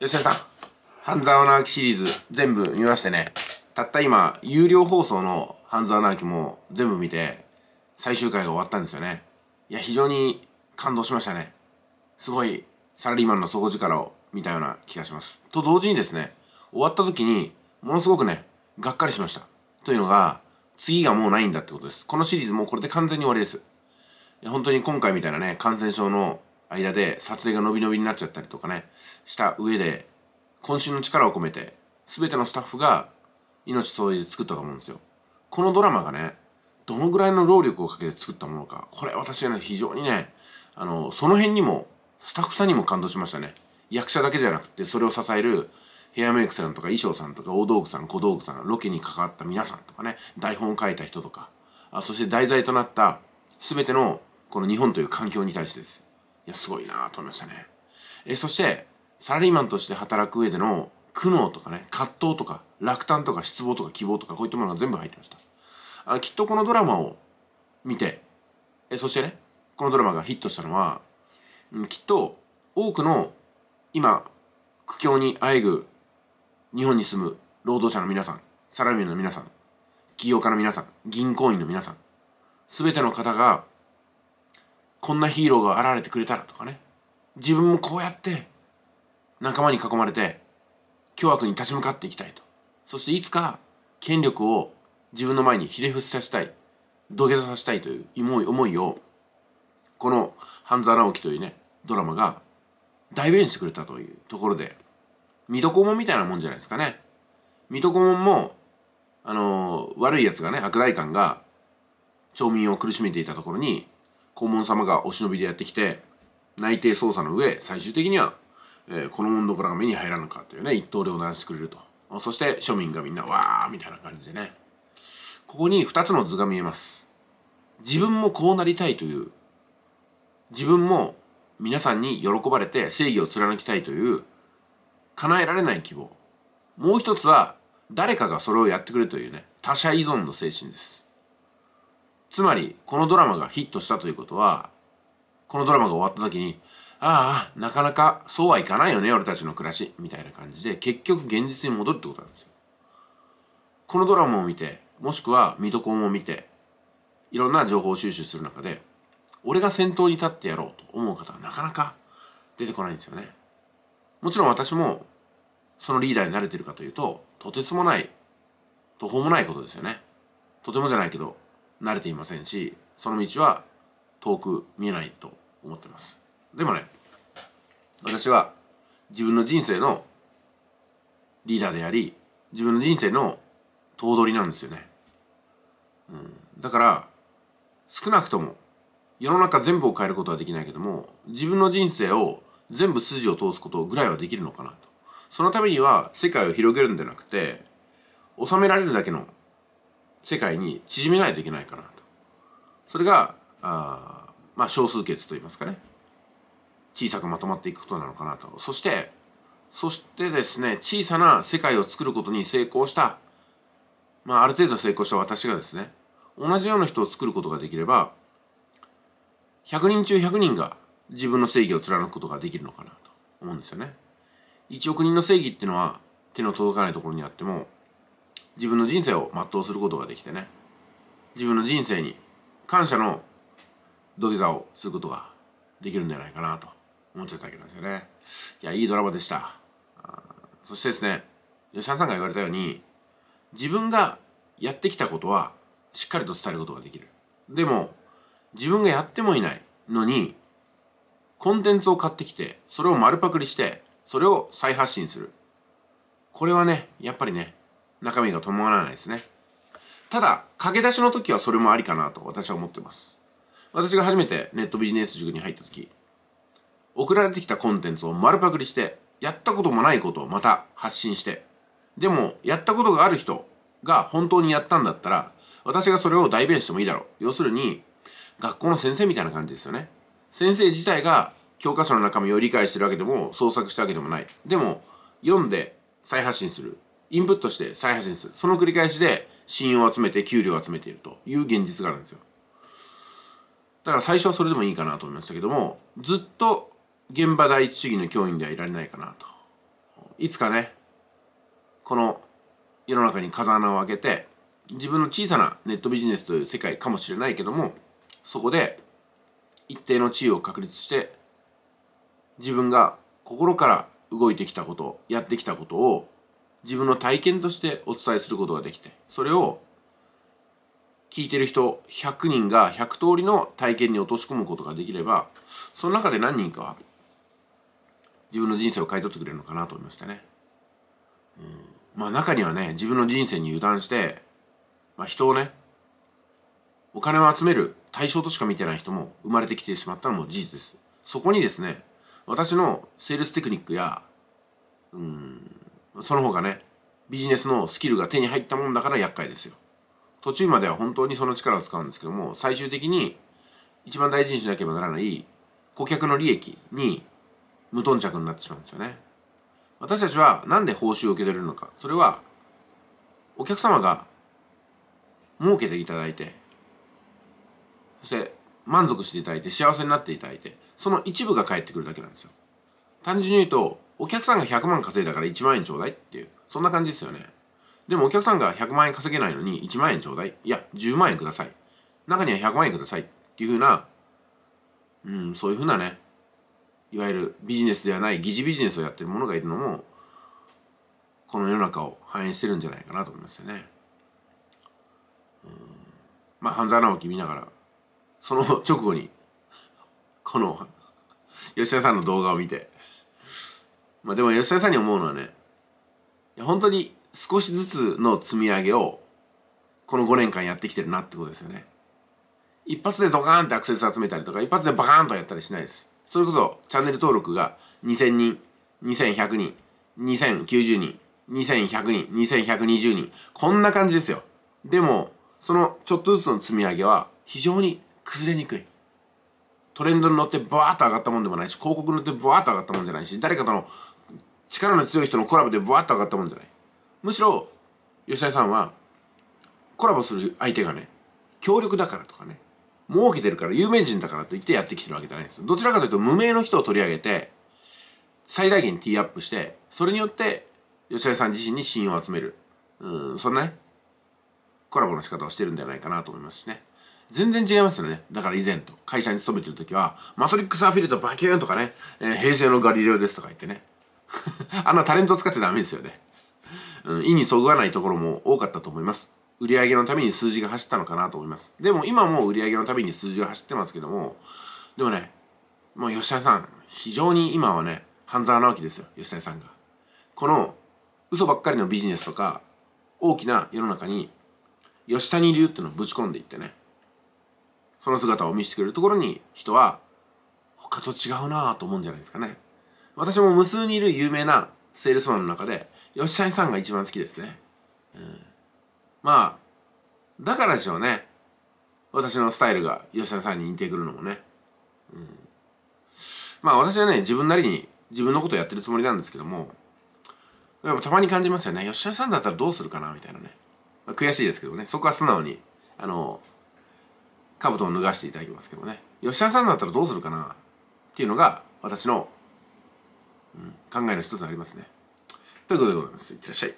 吉田さん「半沢直樹」シリーズ全部見ましてねたった今有料放送の「半沢直樹」も全部見て最終回が終わったんですよねいや非常に感動しましたねすごいサラリーマンの底力を見たような気がしますと同時にですね終わった時にものすごくねがっかりしましたというのが次がもうないんだってことですこのシリーズもうこれで完全に終わりです本当に今回みたいなね感染症の間で撮影が伸び伸びになっちゃったりとかねした上で渾身の力を込めて全てのスタッフが命総いで作ったと思うんですよこのドラマがねどのぐらいの労力をかけて作ったものかこれ私はね非常にねあのその辺にもスタッフさんにも感動しましたね役者だけじゃなくてそれを支えるヘアメイクさんとか衣装さんとか大道具さん小道具さんロケに関わった皆さんとかね台本を書いた人とかあそして題材となった全てのこの日本という環境に対してですいや、すごいなと思いましたね。えそして、サラリーマンとして働く上での苦悩とかね、葛藤とか、落胆とか、失望とか、希望とか、こういったものが全部入ってました。あきっとこのドラマを見て、えそしてね、このドラマがヒットしたのは、うん、きっと多くの今、苦境にあえぐ日本に住む労働者の皆さん、サラリーマンの皆さん、起業家の皆さん、銀行員の皆さん、すべての方がこんなヒーローが現れてくれたらとかね自分もこうやって仲間に囲まれて凶悪に立ち向かっていきたいとそしていつか権力を自分の前にひれ伏させたい土下座させたいという思いをこの「半沢直樹」というねドラマが代弁してくれたというところで水戸黄門みたいなもんじゃないですかね水戸黄門もあのー、悪いやつがね悪代官が町民を苦しめていたところに公門様がお忍びでやってきて内定捜査の上最終的には、えー、この門どころが目に入らぬかというね一刀両断してくれるとそして庶民がみんなわーみたいな感じでねここに2つの図が見えます自分もこうなりたいという自分も皆さんに喜ばれて正義を貫きたいという叶えられない希望もう一つは誰かがそれをやってくれというね他者依存の精神ですつまりこのドラマがヒットしたということはこのドラマが終わった時にああなかなかそうはいかないよね俺たちの暮らしみたいな感じで結局現実に戻るってことなんですよ。このドラマを見てもしくは水戸黄門を見ていろんな情報収集する中で俺が先頭に立ってやろうと思う方はなかなか出てこないんですよね。もちろん私もそのリーダーになれてるかというととてつもない途方もないことですよね。とてもじゃないけど慣れていませんしその道は遠く見えないと思ってますでもね私は自分の人生のリーダーであり自分の人生の頭取なんですよね、うん、だから少なくとも世の中全部を変えることはできないけども自分の人生を全部筋を通すことぐらいはできるのかなとそのためには世界を広げるんじゃなくて収められるだけの世界に縮めないといけないかなとそれがあまあ少数決といいますかね小さくまとまっていくことなのかなとそしてそしてですね小さな世界を作ることに成功したまあある程度成功した私がですね同じような人を作ることができれば100人中100人が自分の正義を貫くことができるのかなと思うんですよね。1億人の正義っていうのは手の届かないところにあっても自分の人生を全うすることができてね自分の人生に感謝の土下座をすることができるんじゃないかなと思っちゃったわけなんですよねいやいいドラマでしたそしてですね吉田さんが言われたように自分がやってきたことはしっかりと伝えることができるでも自分がやってもいないのにコンテンツを買ってきてそれを丸パクリしてそれを再発信するこれはねやっぱりね中身が伴わないですね。ただ、駆け出しの時はそれもありかなと私は思ってます。私が初めてネットビジネス塾に入った時、送られてきたコンテンツを丸パクリして、やったこともないことをまた発信して、でも、やったことがある人が本当にやったんだったら、私がそれを代弁してもいいだろう。要するに、学校の先生みたいな感じですよね。先生自体が教科書の中身を理解してるわけでも、創作したわけでもない。でも、読んで再発信する。インプットして再発信する。その繰り返しで信用を集めて給料を集めているという現実があるんですよ。だから最初はそれでもいいかなと思いましたけども、ずっと現場第一主義の教員ではいられないかなと。いつかね、この世の中に風穴を開けて、自分の小さなネットビジネスという世界かもしれないけども、そこで一定の地位を確立して、自分が心から動いてきたこと、やってきたことを自分の体験としてお伝えすることができてそれを聞いてる人100人が100通りの体験に落とし込むことができればその中で何人かは自分の人生を買い取ってくれるのかなと思いましたね。うん、まあ中にはね自分の人生に油断して、まあ、人をねお金を集める対象としか見てない人も生まれてきてしまったのも事実です。そこにですね私のセールステクニックやうんその方がねビジネスのスキルが手に入ったもんだから厄介ですよ途中までは本当にその力を使うんですけども最終的に一番大事にしなければならない顧客の利益に無頓着になってしまうんですよね私たちはなんで報酬を受け取れるのかそれはお客様が儲けていただいてそして満足していただいて幸せになっていただいてその一部が返ってくるだけなんですよ単純に言うとお客さんが100万稼いだから1万円ちょうだいっていう、そんな感じですよね。でもお客さんが100万円稼げないのに1万円ちょうだい。いや、10万円ください。中には100万円ください。っていうふうな、うん、そういうふうなね、いわゆるビジネスではない疑似ビジネスをやってる者がいるのも、この世の中を反映してるんじゃないかなと思いますよね。うん、まあ、半沢直樹見ながら、その直後に、この、吉田さんの動画を見て、まあでも吉田さんに思うのはね本当に少しずつの積み上げをこの5年間やってきてるなってことですよね一発でドカーンってアクセス集めたりとか一発でバカーンとやったりしないですそれこそチャンネル登録が2000人2100人2090人2100人2120人こんな感じですよでもそのちょっとずつの積み上げは非常に崩れにくいトレンドに乗ってバーッと上がったもんでもないし広告に乗ってバーッと上がったもんじゃないし誰かとの力の強い人のコラボでブワッと上がったもんじゃないむしろ吉田さんはコラボする相手がね強力だからとかね儲けてるから有名人だからといってやってきてるわけじゃないですどちらかというと無名の人を取り上げて最大限ティーアップしてそれによって吉田さん自身に信用を集めるうんそんなねコラボの仕方をしてるんじゃないかなと思いますしね全然違いますよねだから以前と会社に勤めてる時はマトリックスアフィリエイトバキューンとかね、えー、平成のガリレオですとか言ってね あんなタレント使っちゃダメですよね。うん、意にそぐわないところも多かったと思います。売り上げのために数字が走ったのかなと思います。でも今も売り上げのために数字が走ってますけども、でもね、もう吉田さん、非常に今はね、半沢直樹ですよ、吉田さんが。この嘘ばっかりのビジネスとか、大きな世の中に、吉谷流っていうのをぶち込んでいってね、その姿を見せてくれるところに人は、他と違うなぁと思うんじゃないですかね。私も無数にいる有名なセールスマンの中で、吉谷さんが一番好きですね。うん、まあ、だからでしょうね。私のスタイルが吉谷さんに似てくるのもね。うん、まあ私はね、自分なりに自分のことやってるつもりなんですけども、やっぱたまに感じますよね。吉谷さんだったらどうするかなみたいなね。まあ、悔しいですけどね。そこは素直に、あの、兜を脱がしていただきますけどね。吉谷さんだったらどうするかなっていうのが私の考えの一つありますね。ということでございます。いってらっしゃい。